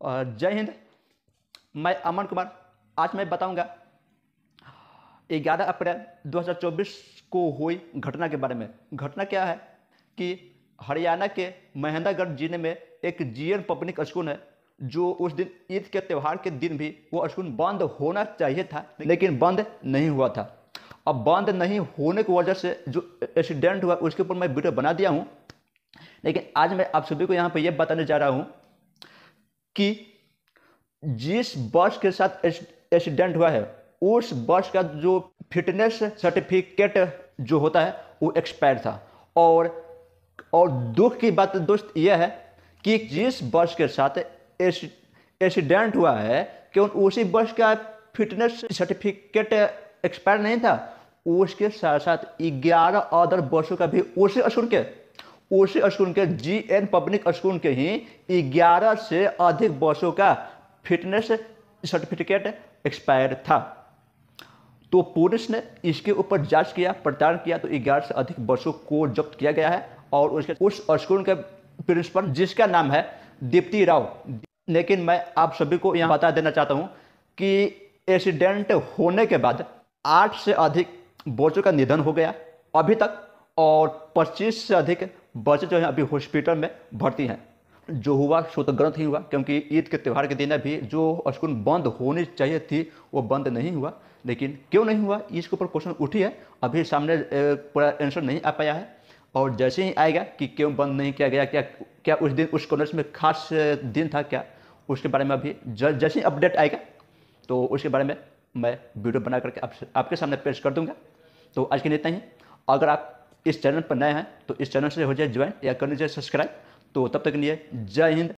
और जय हिंद मैं अमन कुमार आज मैं बताऊंगा 11 अप्रैल 2024 को हुई घटना के बारे में घटना क्या है कि हरियाणा के महेंद्रगढ़ जिले में एक जीएन पब्लिक स्कूल है जो उस दिन ईद के त्यौहार के दिन भी वो स्कूल बंद होना चाहिए था लेकिन बंद नहीं हुआ था अब बंद नहीं होने की वजह से जो एक्सीडेंट हुआ उसके ऊपर मैं वीडियो बना दिया हूँ लेकिन आज मैं आप सभी को यहाँ पर यह बताने जा रहा हूँ कि जिस बस के साथ एक्सीडेंट हुआ है उस बस का जो फिटनेस सर्टिफिकेट जो होता है वो एक्सपायर था और और दुख की बात दोस्त यह है कि जिस बस के साथ एक्सीडेंट हुआ है क्यों उसी बस का फिटनेस सर्टिफिकेट एक्सपायर नहीं था उसके साथ साथ ग्यारह अदर बसों का भी उसी असुर के उसी स्कूल के जी एन पब्लिक स्कूल के ही ग्यारह से अधिक बसों का फिटनेस सर्टिफिकेट एक्सपायर था तो पुलिस ने इसके ऊपर जांच किया पड़ताल किया तो ग्यारह से अधिक बसों को जब्त किया गया है और उसके उस स्कूल के प्रिंसिपल जिसका नाम है दीप्ति राव लेकिन मैं आप सभी को यहाँ बता देना चाहता हूँ कि एक्सीडेंट होने के बाद आठ से अधिक बच्चों का निधन हो गया अभी तक और 25 से अधिक बच्चे जो हैं अभी हॉस्पिटल में भर्ती हैं जो हुआ तो ग्रंथ ही हुआ क्योंकि ईद के त्यौहार के दिन भी जो स्कूल बंद होनी चाहिए थी वो बंद नहीं हुआ लेकिन क्यों नहीं हुआ इसके ऊपर क्वेश्चन उठी है अभी सामने पूरा आंसर नहीं आ पाया है और जैसे ही आएगा कि क्यों बंद नहीं किया गया क्या क्या उस दिन उस कॉलेज में खास दिन था क्या उसके बारे में अभी जैसे ही अपडेट आएगा तो उसके बारे में मैं वीडियो बना करके आप, आपके सामने पेश कर दूँगा तो आज के नेता ही अगर आप इस चैनल पर नए हैं तो इस चैनल से हो जाए ज्वाइन या कर लीजिए सब्सक्राइब तो तब तक के लिए जय हिंद